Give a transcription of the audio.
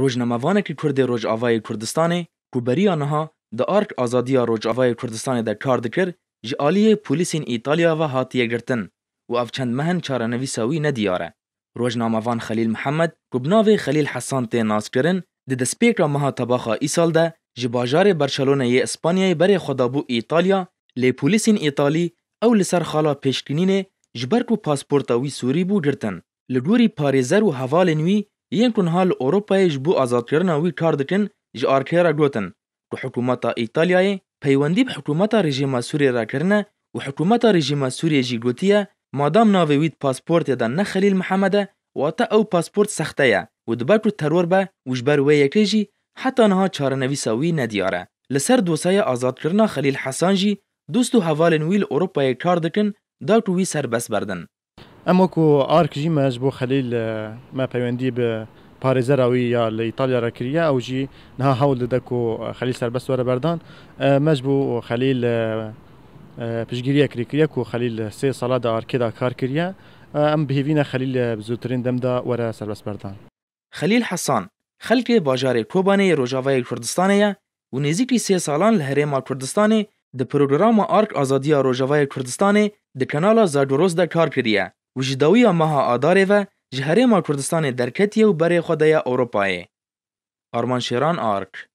Rojnamevانekî Kurd ê Rojavayê Kurdistanê ku beriya niha di ard azadiya Rojavayê Kurdistanê de kar dikir, ji aliyê polîsên Îtalya ve hatiye girtin û ev çend mehin çarenivîsa wî nediyar e. Rojnamevan Xelîl Mihemed ku bi navê Xelîl Hesan tê naskirin, di destpêka meha tebaxa îsal de ji bajarê Barcelonayê Spanyayê berê xwedabû Îtalya lê polîsên Îtalî ew li ser xala pêşkinînê ji ber ku pasporta wî Sûrî bû girtin. Li gorî parêzer û hevalên wî Jegħun ħal Ewropej ġbu għazatirna wi tarditin ġarkera għotin, tu ħukumata Italjaje پەیوەندی حکوومەتە ڕژێمە سوورێ راکردە و حکوومەتە ڕژێمە سوورێژی گوتیە مادام ناوێویت پاسپۆرتێدا نەخەلیل محەممەدە واتە ئەو پاسپۆرت سەختەیە و دبەر و تەرۆر بە وژبەر وێ یەکێژی حتانها چارەنەویسەوی نەدیارە لەسەر دۆسایە ئازادکردنا خەلیل حەسانجی دوست و هەوالن ویل ئۆروپای کار دکن داوت وی سەربەس بەردن ئەمە و ئارکژی مەش بۆ خەلیل مە پەیوەندی بە پارێزەراوی یا لە ئیتالیا ڕکریا ئەوژی نها هەوڵ دەک و خەلی سربەست وەرە بەردان مەش بوو خەلیل پشگیریە کریکریە و خەلیل سێ ساڵدا ئارکێدا کارکریە ئەم بهێوینە خەلیل زووترین دەمدا وەرە سربەست بەردان خەلیل حەسان خەلکێ باژارێک کۆبانەیە ڕۆژاوای کوردستانەیە و نێزیکی سێ ساڵان لە هەرێما کوردستانی د پروۆگرامە ئارک ئازادیا ڕۆژاوای کوردستانی د کەناڵە زاگۆرۆزدا کار کردە و ji dawiya meha adarê ve ji herêma Kurdistanê derketiye û berê xwe daye Ewropayê. Armanşêran Ark